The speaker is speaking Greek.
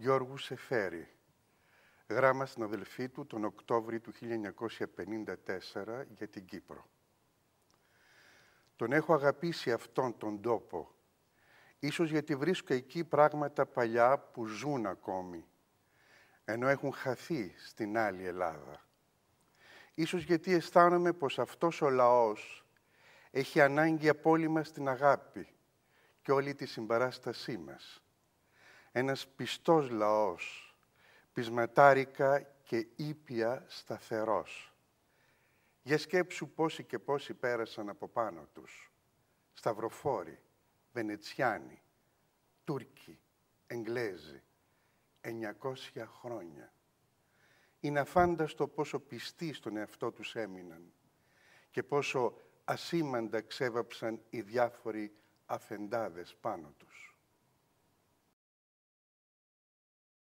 Γιώργου Σεφέρη. Γράμμα στην αδελφή του τον Οκτώβριο του 1954 για την Κύπρο. Τον έχω αγαπήσει αυτόν τον τόπο, ίσως γιατί βρίσκω εκεί πράγματα παλιά που ζουν ακόμη, ενώ έχουν χαθεί στην άλλη Ελλάδα. Ίσως γιατί αισθάνομαι πως αυτός ο λαός έχει ανάγκη από όλη μας την αγάπη και όλη τη συμπαράστασή μας ένας πιστός λαός, πισματάρικα και ήπια σταθερός. Για σκέψου πόσοι και πόσοι πέρασαν από πάνω τους. Σταυροφόροι, Βενετσιάνοι, Τούρκοι, Εγγλέζοι. 900 χρόνια. Είναι αφάνταστο πόσο πιστοί στον εαυτό τους έμειναν και πόσο ασήμαντα ξέβαψαν οι διάφοροι αφεντάδες πάνω τους.